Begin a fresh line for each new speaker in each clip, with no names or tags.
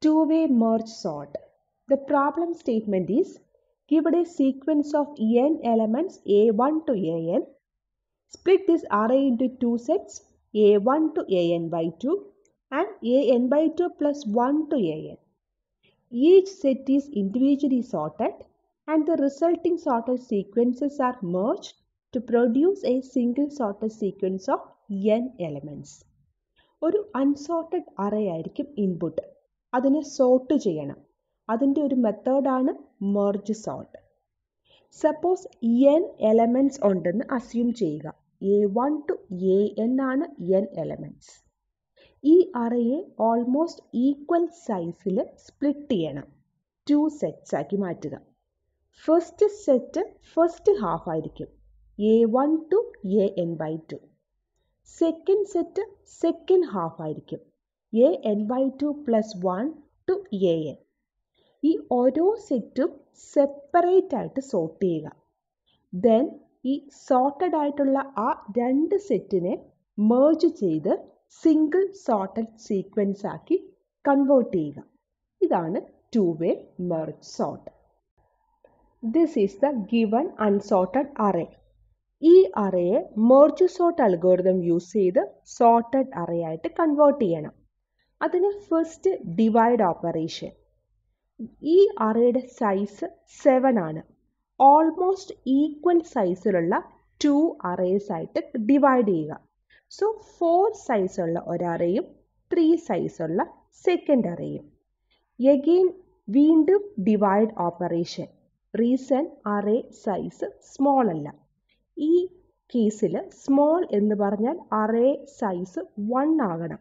two-way merge sort. The problem statement is given a sequence of n elements a1 to an. Split this array into two sets a1 to an by 2 and an by 2 plus 1 to an. Each set is individually sorted and the resulting sorted sequences are merged to produce a single sorted sequence of n elements. ഒരു unsorted array ആയിരിക്കും input അതിനെ sort ചെയ്യണം അതിൻ്റെ ഒരു മെത്തേഡാണ് merge sort suppose N elements ഉണ്ടെന്ന് assume ചെയ്യുക A one to A N ആണ് എൻ എലമെൻറ്റ്സ് ഈ അറയെ ഓൾമോസ്റ്റ് ഈക്വൽ സൈസിൽ സ്പ്ലിറ്റ് ചെയ്യണം ടു സെറ്റ്സ് ആക്കി മാറ്റുക ഫസ്റ്റ് സെറ്റ് ഫസ്റ്റ് ഹാഫ് ആയിരിക്കും A one to A N by two second set second half ആയിരിക്കും A N by two plus one to A N ഈ ഓരോ സെറ്റും സെപ്പറേറ്റ് ആയിട്ട് സോർട്ട് ചെയ്യുക ദെൻ ഈ സോർട്ടഡ് ആയിട്ടുള്ള ആ രണ്ട് സെറ്റിനെ മേർജ് ചെയ്ത് സിംഗിൾ സോർട്ടഡ് സീക്വൻസ് ആക്കി കൺവേർട്ട് ചെയ്യുക ഇതാണ് two way merge sort this is the given unsorted array ഈ അറയെ മെർജ് സോർട്ട് അൽഗോരിതം യൂസ് ചെയ്ത് സോർട്ടഡ് അറേ ആയിട്ട് കൺവേർട്ട് ചെയ്യണം അതിന് ഫസ്റ്റ് ഡിവൈഡ് ഓപ്പറേഷൻ ഈ അറയുടെ സൈസ് സെവൻ ആണ് ഓൾമോസ്റ്റ് ഈക്വൽ സൈസിലുള്ള ടു അറേസ് ആയിട്ട് ഡിവൈഡ് ചെയ്യുക സോ ഫോർ സൈസുള്ള ഒരറയും ത്രീ സൈസുള്ള സെക്കൻഡ് അറയും എഗെയിൻ വീണ്ടും divide operation reason array size small അല്ല ഈ കേസിൽ സ്മോൾ എന്ന് പറഞ്ഞാൽ അറേ സൈസ് വൺ ആകണം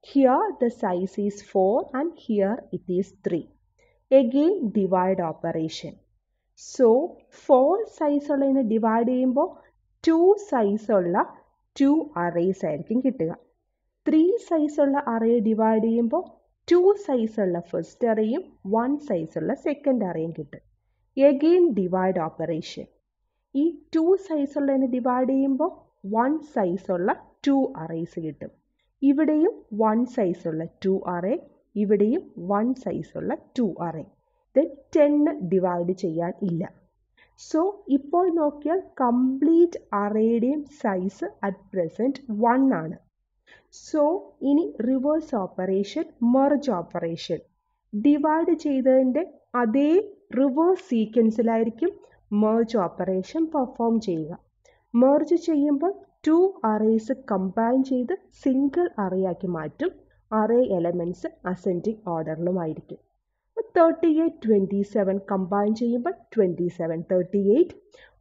Here the size is 4 and here it is 3. Again divide operation. So four സൈസുള്ളതിനെ ഡിവൈഡ് ചെയ്യുമ്പോൾ ടു സൈസുള്ള ടു അറേസ് ആയിരിക്കും കിട്ടുക ത്രീ സൈസുള്ള അറേ ഡിവൈഡ് ചെയ്യുമ്പോൾ ടു സൈസുള്ള ഫസ്റ്റ് അറേയും വൺ സൈസുള്ള സെക്കൻഡ് അറേയും കിട്ടും എഗെയിൻ ഡിവൈഡ് ഓപ്പറേഷൻ ഈ ടു സൈസുള്ളതിനെ ഡിവൈഡ് ചെയ്യുമ്പോൾ വൺ സൈസുള്ള ടു അറേസ് കിട്ടും ഇവിടെയും വൺ സൈസുള്ള ടു അറേ ഇവിടെയും വൺ സൈസുള്ള ടു അറേ ദെൻ ടെന്ന് ഡിവൈഡ് ചെയ്യാൻ ഇല്ല സോ ഇപ്പോൾ നോക്കിയാൽ കംപ്ലീറ്റ് അറേയുടെയും സൈസ് അറ്റ് പ്രസൻറ്റ് വൺ ആണ് സോ ഇനി reverse operation merge operation divide ചെയ്തതിൻ്റെ അതേ റിവേഴ്സ് സീക്വൻസിലായിരിക്കും മെർജ് ഓപ്പറേഷൻ പെർഫോം ചെയ്യുക മെർജ് ചെയ്യുമ്പോൾ ടു അറേസ് കമ്പൈൻ ചെയ്ത് സിംഗിൾ അറേ ആക്കി മാറ്റും അറേ എലമെൻറ്റ്സ് അസെൻഡിങ് ഓർഡറിലുമായിരിക്കും thirty eight twenty seven combine ചെയ്യുമ്പോൾ twenty seven thirty eight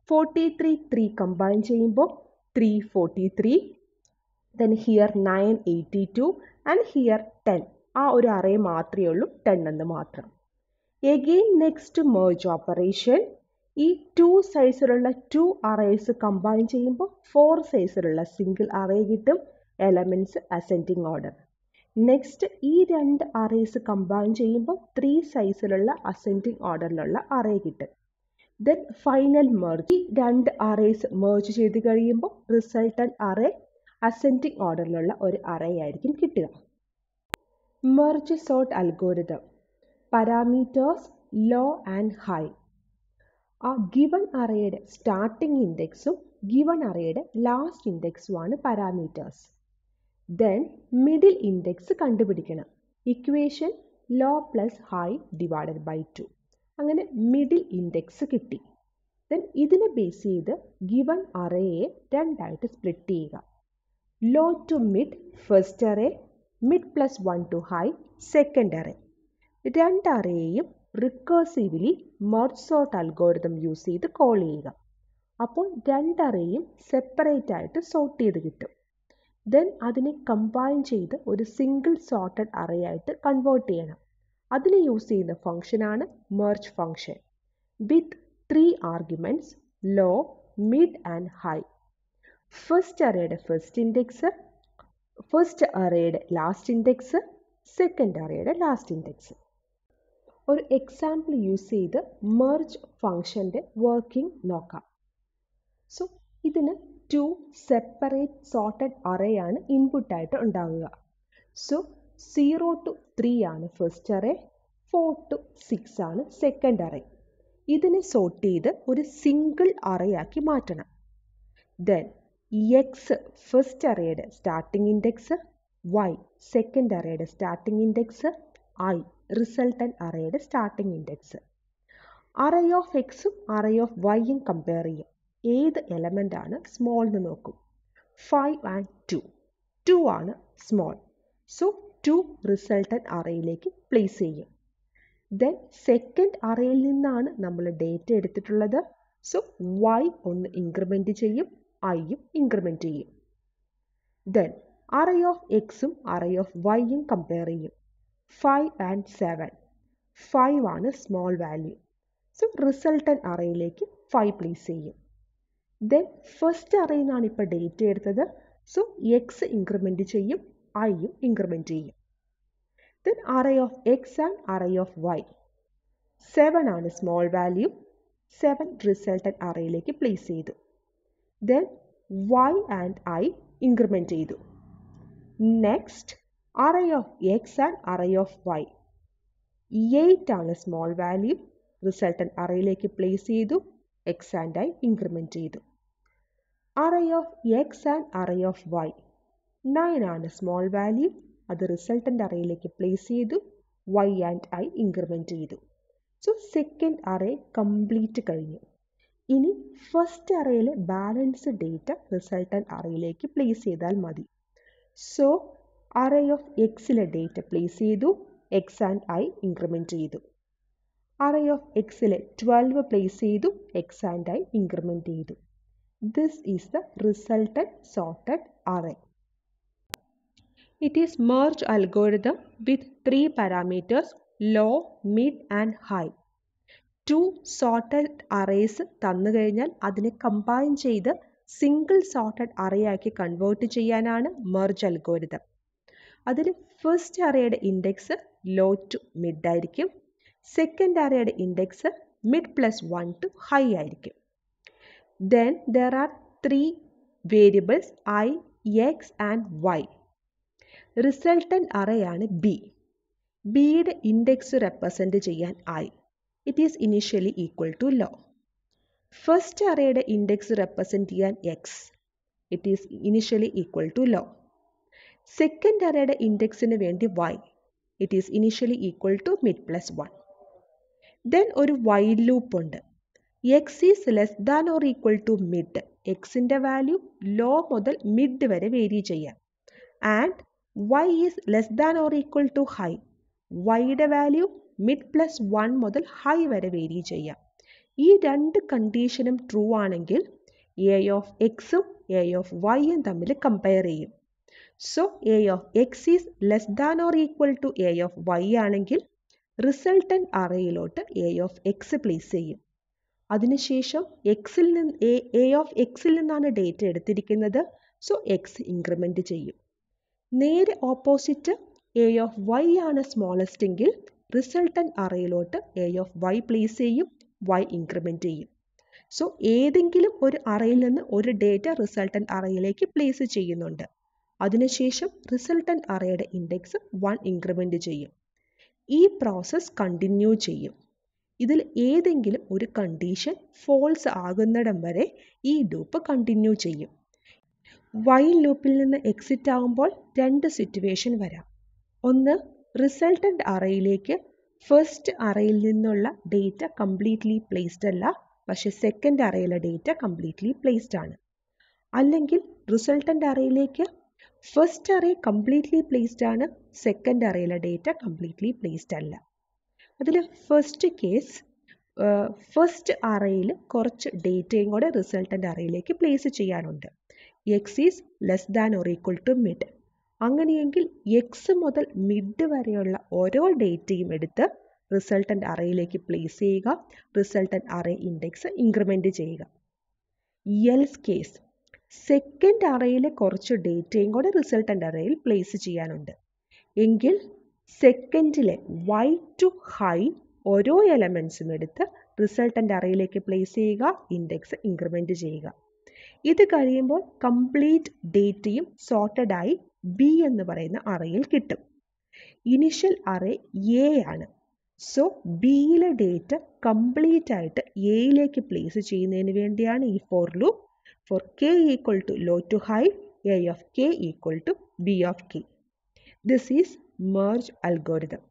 forty three three combine ചെയ്യുമ്പോൾ three forty three then here nine eighty two and here ten ആ ഒരു array മാത്രമേ ഉള്ളൂ ടെൻ എന്ന് മാത്രം എഗെയിൻ നെക്സ്റ്റ് മേർജ് ഓപ്പറേഷൻ ഈ ടു സൈസിലുള്ള ടു അറേസ് കമ്പൈൻ ചെയ്യുമ്പോൾ ഫോർ സൈസിലുള്ള സിംഗിൾ അറേ കിട്ടും എലമെൻറ്റ്സ് അസെൻഡിങ് ഓർഡർ നെക്സ്റ്റ് ഈ രണ്ട് അറേസ് കമ്പൈൻ ചെയ്യുമ്പോൾ ത്രീ സൈസിലുള്ള അസെൻഡിങ് ഓർഡറിലുള്ള അറേ കിട്ടും ദെൻ ഫൈനൽ മെർജ് ഈ രണ്ട് അറേസ് മെർജ് ചെയ്ത് കഴിയുമ്പോൾ റിസൾട്ടൻ അറേ അസെൻഡിങ് ഓർഡറിലുള്ള ഒരു അറേ ആയിരിക്കും കിട്ടുക merge sort algorithm parameters low and high ആ ഗിവൺ അറയുടെ സ്റ്റാർട്ടിംഗ് ഇൻഡെക്സും ഗിവൺ അറയുടെ ലാസ്റ്റ് ഇൻഡെക്സുമാണ് പാരാമീറ്റേഴ്സ് ദെൻ മിഡിൽ ഇൻഡെക്സ് കണ്ടുപിടിക്കണം equation low plus high divided by two അങ്ങനെ മിഡിൽ ഇൻഡെക്സ് കിട്ടി ദെൻ ഇതിനെ ബേസ് ചെയ്ത് ഗിവൺ അറയെ രണ്ടായിട്ട് സ്പ്ലിറ്റ് ചെയ്യുക low to mid first array mid plus one to high second array രണ്ട് അറേയും recursively merge sort algorithm use ചെയ്ത് കോൾ ചെയ്യുക അപ്പോൾ രണ്ട് അറേയും സെപ്പറേറ്റ് ആയിട്ട് സോർട്ട് ചെയ്ത് കിട്ടും ദെൻ അതിനെ കമ്പൈൻ ചെയ്ത് ഒരു സിംഗിൾ സോർട്ടഡ് അറേ ആയിട്ട് കൺവേർട്ട് ചെയ്യണം അതിന് യൂസ് ചെയ്യുന്ന ഫംഗ്ഷനാണ് merge function with three arguments low mid and high first അറേയുടെ ഫസ്റ്റ് ഇൻഡെക്സ് ഫസ്റ്റ് അറേയുടെ ലാസ്റ്റ് ഇൻഡെക്സ് സെക്കൻഡ് അറേയുടെ ലാസ്റ്റ് ഇൻഡെക്സ് ഒരു എക്സാമ്പിൾ യൂസ് ചെയ്ത് മെർജ് ഫങ്ഷൻ്റെ വർക്കിംഗ് നോക്കാം സോ ഇതിന് ടു സെപ്പറേറ്റ് സോർട്ടഡ് ആണ് ഇൻപുട്ടായിട്ട് ഉണ്ടാവുക സോ സീറോ ടു ത്രീ ആണ് first array four two six ആണ് സെക്കൻഡ് അറേ ഇതിനെ സോർട്ട് ചെയ്ത് ഒരു സിംഗിൾ അറയാക്കി മാറ്റണം ദെൻ എക്സ് ഫസ്റ്റ് അറയുടെ സ്റ്റാർട്ടിംഗ് ഇൻഡെക്സ് വൈ സെക്കൻഡ് അറയുടെ സ്റ്റാർട്ടിംഗ് ഇൻഡെക്സ് ഐ റിസൾട്ടൻറ്റ് അറേയുടെ സ്റ്റാർട്ടിംഗ് ഇൻഡെക്സ് അറേ ഓഫ് എക്സും അറേ ഓഫ് വൈയും കമ്പയർ ചെയ്യും ഏത് എലമെൻ്റ് ആണ് സ്മോൾ എന്ന് നോക്കും ഫൈവ് ആൻഡ് ടു ടു ആണ് സ്മോൾ സോ ടു റിസൾട്ടൻ അറേയിലേക്ക് പ്ലേസ് ചെയ്യും ദെൻ സെക്കൻഡ് അറയിൽ നിന്നാണ് നമ്മൾ ഡേറ്റ എടുത്തിട്ടുള്ളത് സോ വൈ ഒന്ന് ഇൻക്രിമെൻറ്റ് ചെയ്യും ഐയും ഇൻക്രിമെൻറ്റ് ചെയ്യും ദെൻ അറേ ഓഫ് എക്സും അറേ ഓഫ് വൈയും കമ്പയർ ചെയ്യും ഫൈവ് ആൻഡ് സെവൻ ഫൈവ് ആണ് സ്മോൾ വാല്യൂ സോ റിസൾട്ടൻ അറയിലേക്ക് ഫൈവ് പ്ലേസ് ചെയ്യും ദെൻ ഫസ്റ്റ് അറയിൽ നിന്നാണ് ഇപ്പോൾ ഡേറ്റ് എടുത്തത് സോ എക്സ് ഇൻക്രിമെൻ്റ് ചെയ്യും ഐയും ഇൻക്രിമെൻ്റ് ചെയ്യും then array of X and array of Y seven ആണ് സ്മോൾ വാല്യൂ സെവൻ റിസൾട്ടൻ അറയിലേക്ക് പ്ലേസ് ചെയ്തു then Y and I increment ചെയ്തു next array of x and array of y. E8 ആണ് small value resultant അറയിലേക്ക് place ചെയ്തു X and I increment ചെയ്തു array of X and array of Y nine ആണ് small value അത് resultant അറയിലേക്ക് place ചെയ്തു Y and I increment ചെയ്തു so second array complete കഴിഞ്ഞു ഇനി ഫസ്റ്റ് അറയിലെ ബാലൻസ് ഡേറ്റ റിസൾട്ടൻ്റ് അറയിലേക്ക് പ്ലേസ് ചെയ്താൽ മതി സോ അറേ ഓഫ് എക്സിലെ ഡേറ്റ പ്ലേസ് ചെയ്തു എക്സ് ആൻഡ് ഐ ഇൻക്രിമെൻറ്റ് ചെയ്തു അറേ ഓഫ് എക്സിലെ ട്വൽവ് പ്ലേസ് ചെയ്തു എക്സ് ആൻഡ് ഐ ഇൻക്രിമെൻറ്റ് ചെയ്തു this is the resulted sorted array it is merge algorithm with three parameters low mid and high two sorted arrays തന്നു കഴിഞ്ഞാൽ അതിനെ combine ചെയ്ത് single sorted array ആക്കി convert ചെയ്യാനാണ് merge algorithm അതിൽ first അറയുടെ index low to mid ആയിരിക്കും second അറയുടെ index mid plus one to high ആയിരിക്കും then there are three variables I X and Y resultant അറയാണ് ബി ബിയുടെ ഇൻഡെക്സ് റെപ്രസെൻറ്റ് ചെയ്യാൻ I it is initially equal to low first അറയുടെ index represent ചെയ്യാൻ X it is initially equal to low second അറയുടെ ഇൻഡെക്സിന് വേണ്ടി Y it is initially equal to mid plus one then ഒരു while loop ഉണ്ട് X is less than or equal to mid എക്സിൻ്റെ value low മുതൽ mid വരെ vary ചെയ്യാം and Y is less than or equal to high വൈയുടെ value mid plus one മുതൽ high വരെ vary ചെയ്യാം ഈ രണ്ട് കണ്ടീഷനും ട്രൂ ആണെങ്കിൽ എ ഓഫ് എക്സും എ ഓഫ് വൈയും തമ്മിൽ കമ്പയർ ചെയ്യും so A of X is less than or equal to A of Y ആണെങ്കിൽ റിസൾട്ടൻ അറയിലോട്ട് എ ഓഫ് എക്സ് പ്ലേസ് ചെയ്യും അതിനുശേഷം എക്സിൽ നിന്ന് എ ഓഫ് എക്സിൽ നിന്നാണ് ഡേറ്റ എടുത്തിരിക്കുന്നത് സോ എക്സ് ഇൻക്രിമെൻറ്റ് ചെയ്യും നേരെ ഓപ്പോസിറ്റ് എ ഓഫ് വൈ ആണ് സ്മോളസ്റ്റ് എങ്കിൽ റിസൾട്ടൻ അറയിലോട്ട് എ ഓഫ് വൈ പ്ലേസ് ചെയ്യും വൈ ഇൻക്രിമെൻറ്റ് ചെയ്യും സോ ഏതെങ്കിലും ഒരു അറയിൽ നിന്ന് ഒരു ഡേറ്റ റിസൾട്ടൻ അറയിലേക്ക് പ്ലേസ് ചെയ്യുന്നുണ്ട് അതിനുശേഷം റിസൾട്ടൻ്റ് അറയുടെ ഇൻഡെക്സ് വൺ ഇൻക്രിമെൻറ്റ് ചെയ്യും ഈ പ്രോസസ്സ് കണ്ടിന്യൂ ചെയ്യും ഇതിൽ ഏതെങ്കിലും ഒരു കണ്ടീഷൻ ഫോൾസ് ആകുന്നിടം വരെ ഈ ലൂപ്പ് കണ്ടിന്യൂ ചെയ്യും വൈൽ ലൂപ്പിൽ നിന്ന് എക്സിറ്റ് ആകുമ്പോൾ രണ്ട് സിറ്റുവേഷൻ വരാം ഒന്ന് റിസൾട്ടൻ്റ് അറയിലേക്ക് ഫസ്റ്റ് അറയിൽ നിന്നുള്ള ഡേറ്റ കംപ്ലീറ്റ്ലി പ്ലേസ്ഡ് അല്ല പക്ഷേ സെക്കൻഡ് അറയിലെ ഡേറ്റ കംപ്ലീറ്റ്ലി പ്ലേസ്ഡ് ആണ് അല്ലെങ്കിൽ റിസൾട്ടൻ്റ് അറയിലേക്ക് ഫസ്റ്റ് അറേ കംപ്ലീറ്റ്ലി പ്ലേസ്ഡ് ആണ് സെക്കൻഡ് അറേയിലെ ഡേറ്റ കംപ്ലീറ്റ്ലി പ്ലേസ്ഡ് അല്ല അതിൽ ഫസ്റ്റ് കേസ് ഫസ്റ്റ് അറേയിൽ കുറച്ച് ഡേറ്റയും കൂടെ റിസൾട്ടൻ്റ് അറേയിലേക്ക് പ്ലേസ് ചെയ്യാനുണ്ട് X is less than or equal to mid അങ്ങനെയെങ്കിൽ എക്സ് മുതൽ മിഡ് വരെയുള്ള ഓരോ ഡേറ്റയും എടുത്ത് റിസൾട്ടൻ്റ് അറേയിലേക്ക് പ്ലേസ് ചെയ്യുക റിസൾട്ടൻ്റ് അറേ ഇൻഡെക്സ് ഇൻക്രിമെൻറ്റ് ചെയ്യുക എൽസ് കേസ് സെക്കൻഡ് അറയിലെ കുറച്ച് ഡേറ്റയും കൂടെ റിസൾട്ടൻ്റ് അറയിൽ പ്ലേസ് ചെയ്യാനുണ്ട് എങ്കിൽ സെക്കൻഡിലെ വൈ ടു ഹൈ ഓരോ എലമെൻസും എടുത്ത് റിസൾട്ടൻ്റ് അറയിലേക്ക് പ്ലേസ് ചെയ്യുക ഇൻഡെക്സ് ഇൻക്രിമെൻ്റ് ചെയ്യുക ഇത് കഴിയുമ്പോൾ കംപ്ലീറ്റ് ഡേറ്റയും സോർട്ടഡ് ആയി ബി എന്ന് പറയുന്ന അറയിൽ കിട്ടും ഇനിഷ്യൽ അറേ എ ആണ് സോ ബിയിലെ ഡേറ്റ് കംപ്ലീറ്റ് ആയിട്ട് എയിലേക്ക് പ്ലേസ് ചെയ്യുന്നതിന് വേണ്ടിയാണ് ഈ for loop for k equal to low to high, A of k equal to B of k. This is merge algorithm.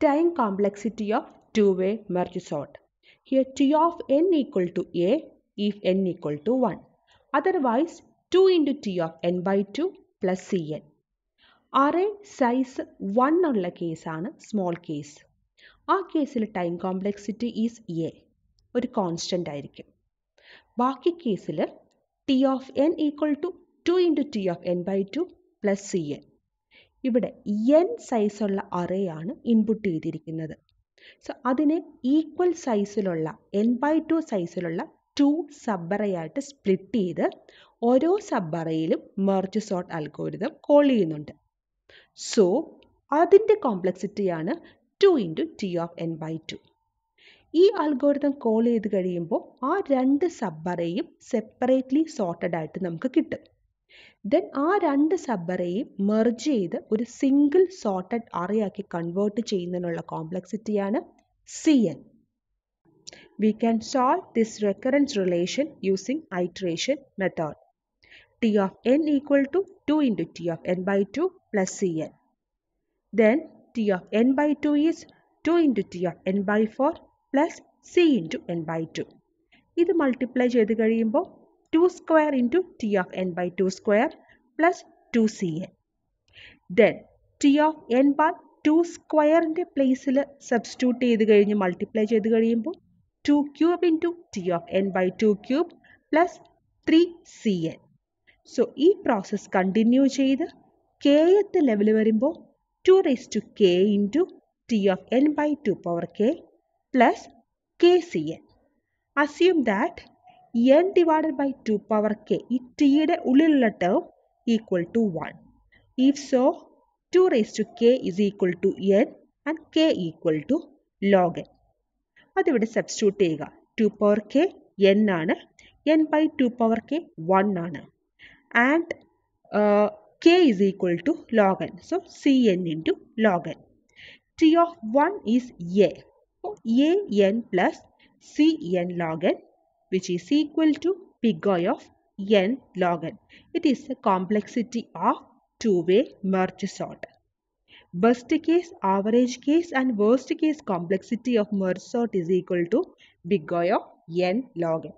Time complexity of two-way merge sort. Here T of n equal to A if n equal to 1. Otherwise 2 into T of n by 2 plus Cn. Array size one ഉള്ള കേസാണ് small case ആ കേസിൽ time complexity is A ഒരു constant ആയിരിക്കും ബാക്കി കേസിൽ T of N equal to two into T of N by two plus C N ഇവിടെ എൻ സൈസുള്ള അറേ ആണ് ഇൻപുട്ട് ചെയ്തിരിക്കുന്നത് സോ അതിനെ ഈക്വൽ സൈസിലുള്ള എൻ ബൈ ടു സൈസിലുള്ള ടു സബ്ബറയായിട്ട് സ്പ്ലിറ്റ് ചെയ്ത് ഓരോ സബ്ബറയിലും മെർജ് സോർട്ട് അൽഗോരിതം കോൾ ചെയ്യുന്നുണ്ട് സോ അതിൻ്റെ കോംപ്ലക്സിറ്റിയാണ് two into T of N by two ഈ അൽഗോരിതം കോൾ ചെയ്ത് കഴിയുമ്പോൾ ആ രണ്ട് സബ് അറേയും സെപ്പറേറ്റ്ലി സോർട്ടഡ് ആയിട്ട് നമുക്ക് കിട്ടും ദെൻ ആ രണ്ട് സബ് അറേയും മെർജ് ചെയ്ത് ഒരു സിംഗിൾ സോർട്ടഡ് അറയാക്കി കൺവേർട്ട് ചെയ്യുന്നതിനുള്ള കോംപ്ലക്സിറ്റിയാണ് C N we can solve this recurrence relation using iteration method of N equal to two 2 T of N by two 2 C cn. Then T of N by 2 is 2 into T of N by 4 plus C into N by two ഇത് multiply ചെയ്ത് കഴിയുമ്പോൾ two square into T of N by two square plus two C N then T of N by two സ്ക്വയറിൻ്റെ പ്ലേസിൽ substitute ചെയ്ത് കഴിഞ്ഞ് multiply ചെയ്ത് കഴിയുമ്പോൾ two cube into T of N by two cube plus three C N so ഈ process continue ചെയ്ത് K എത്ത് level വരുമ്പോൾ two raise to K into T of N by two power K plus KCl. Assume that n divided by 2 power k ഈ ടിയുടെ ഉള്ളിലുള്ള term equal to one if so two raise to K is equal to N and K equal to log N അതിവിടെ substitute ചെയ്യുക two power K N ആണ് N by two power K one ആണ് and K is equal to log N so C N into log N T of one is A an plus cn log n which is equal to big O of n log n. It is the complexity of two-way merge sort. Best case, average case and worst case complexity of merge sort is equal to big O of n log n.